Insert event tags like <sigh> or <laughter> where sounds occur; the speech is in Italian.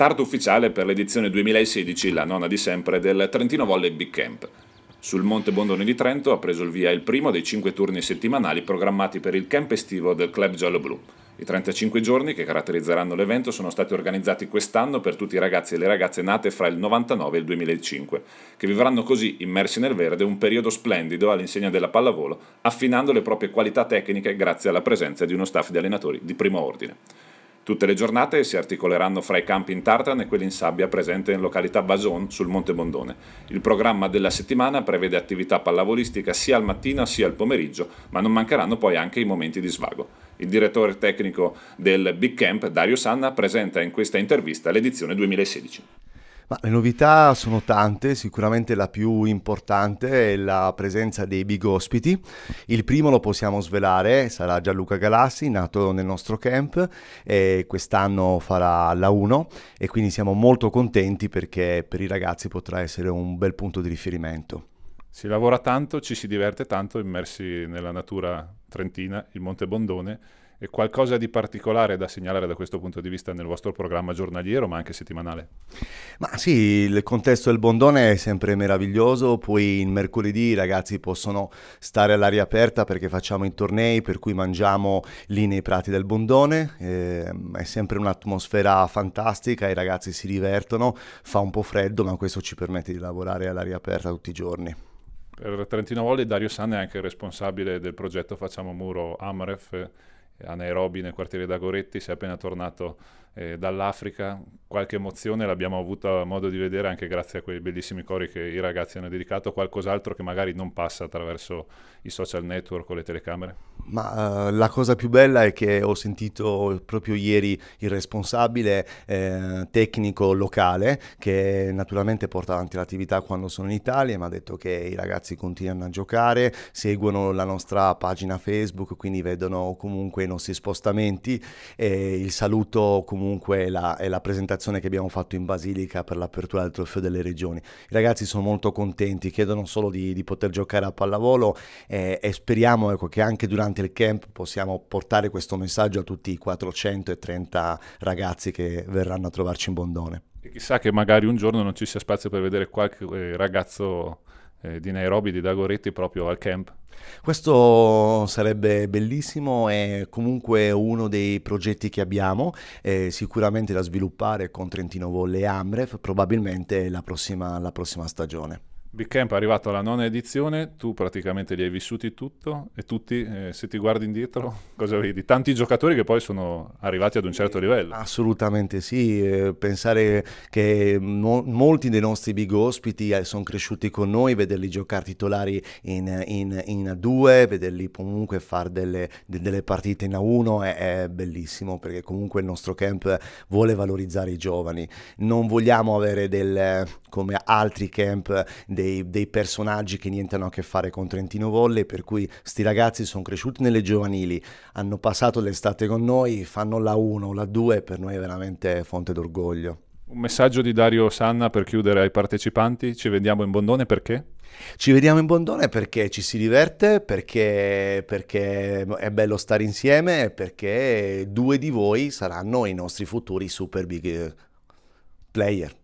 start ufficiale per l'edizione 2016, la nona di sempre, del Trentino Volley Big Camp. Sul Monte Bondone di Trento ha preso il via il primo dei cinque turni settimanali programmati per il camp estivo del club giallo-blu. I 35 giorni che caratterizzeranno l'evento sono stati organizzati quest'anno per tutti i ragazzi e le ragazze nate fra il 99 e il 2005, che vivranno così, immersi nel verde, un periodo splendido all'insegna della pallavolo, affinando le proprie qualità tecniche grazie alla presenza di uno staff di allenatori di primo ordine. Tutte le giornate si articoleranno fra i campi in tartan e quelli in sabbia presenti in località Bason sul Monte Bondone. Il programma della settimana prevede attività pallavolistica sia al mattino sia al pomeriggio, ma non mancheranno poi anche i momenti di svago. Il direttore tecnico del Big Camp, Dario Sanna, presenta in questa intervista l'edizione 2016. Ma le novità sono tante, sicuramente la più importante è la presenza dei big ospiti. Il primo lo possiamo svelare, sarà Gianluca Galassi, nato nel nostro camp e quest'anno farà la 1 e quindi siamo molto contenti perché per i ragazzi potrà essere un bel punto di riferimento. Si lavora tanto, ci si diverte tanto immersi nella natura trentina, il Monte Bondone e qualcosa di particolare da segnalare da questo punto di vista nel vostro programma giornaliero, ma anche settimanale? Ma sì, il contesto del Bondone è sempre meraviglioso, poi il mercoledì i ragazzi possono stare all'aria aperta perché facciamo i tornei, per cui mangiamo lì nei prati del Bondone, eh, è sempre un'atmosfera fantastica, i ragazzi si divertono, fa un po' freddo, ma questo ci permette di lavorare all'aria aperta tutti i giorni per Trentino Volley Dario San è anche responsabile del progetto Facciamo Muro AMREF a Nairobi nel quartiere d'Agoretti, si è appena tornato eh, dall'Africa, qualche emozione l'abbiamo avuto modo di vedere anche grazie a quei bellissimi cori che i ragazzi hanno dedicato, qualcos'altro che magari non passa attraverso i social network o le telecamere? Ma uh, la cosa più bella è che ho sentito proprio ieri il responsabile eh, tecnico locale che naturalmente porta avanti l'attività quando sono in Italia, mi ha detto che i ragazzi continuano a giocare, seguono la nostra pagina Facebook, quindi vedono comunque i nostri spostamenti e il saluto comunque comunque è la, è la, presentazione che abbiamo fatto in Basilica per l'apertura del trofeo delle regioni. I ragazzi sono molto contenti, chiedono solo di, di poter giocare a pallavolo eh, e speriamo ecco, che anche durante il camp possiamo portare questo messaggio a tutti i 430 ragazzi che verranno a trovarci in Bondone. E chissà che magari un giorno non ci sia spazio per vedere qualche eh, ragazzo eh, di Nairobi, di Dagoretti, proprio al camp questo sarebbe bellissimo, è comunque uno dei progetti che abbiamo, eh, sicuramente da sviluppare con Trentino Volle e Amref, probabilmente la prossima, la prossima stagione. Big Camp è arrivato alla nona edizione, tu praticamente li hai vissuti tutto e tutti, eh, se ti guardi indietro, <laughs> cosa vedi? Tanti giocatori che poi sono arrivati ad un certo eh, livello. Assolutamente sì, eh, pensare che mo molti dei nostri big ospiti eh, sono cresciuti con noi, vederli giocare titolari in, in, in A2, vederli comunque fare delle, de delle, partite in A1 è, è, bellissimo perché comunque il nostro camp vuole valorizzare i giovani. Non vogliamo avere del, come altri camp dei, dei, personaggi che niente hanno a che fare con Trentino Volley, per cui sti ragazzi sono cresciuti nelle giovanili, hanno passato l'estate con noi, fanno la 1, la 2, per noi è veramente fonte d'orgoglio. Un messaggio di Dario Sanna per chiudere ai partecipanti, ci vediamo in Bondone perché? Ci vediamo in Bondone perché ci si diverte, perché, perché, è bello stare insieme, perché due di voi saranno i nostri futuri super big player.